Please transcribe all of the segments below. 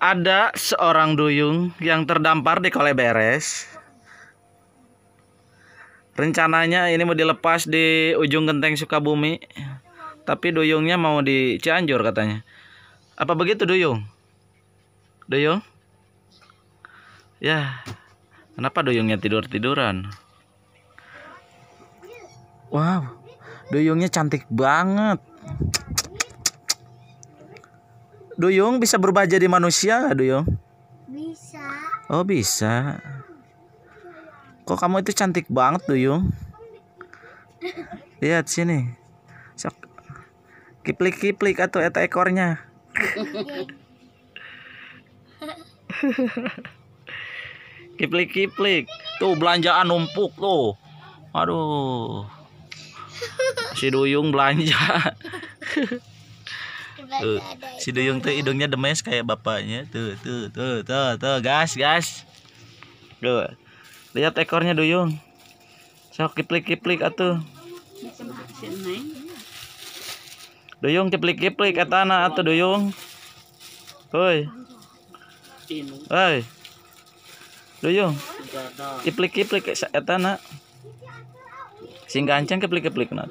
Ada seorang duyung yang terdampar di kolam Beres. Rencananya ini mau dilepas di ujung genteng Sukabumi. Tapi duyungnya mau di Cianjur katanya. Apa begitu duyung? Duyung? Ya. Kenapa duyungnya tidur-tiduran? Wow. Duyungnya cantik banget. Duyung bisa berubah jadi manusia nggak Duyung? Bisa. Oh bisa. Kok kamu itu cantik banget Duyung? Lihat sini. Kiplik kiplik atau eta ekornya. kiplik kiplik. Tuh belanjaan numpuk tuh. Aduh. Si Duyung belanja tuh eh, si duyung tuh hidungnya demes kayak bapaknya tuh tuh tuh tuh tuh gas gas tuh lihat ekornya duyung sok kiplik kiplik atuh duyung kiplik kiplik kata anak atuh duyung hei hei duyung kiplik kiplik kata anak sing kiplik kiplik nak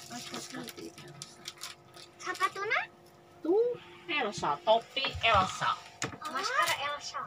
使っていきました。Sepatu na? Tuh, Elsa, topi Elsa. Maskara Elsa.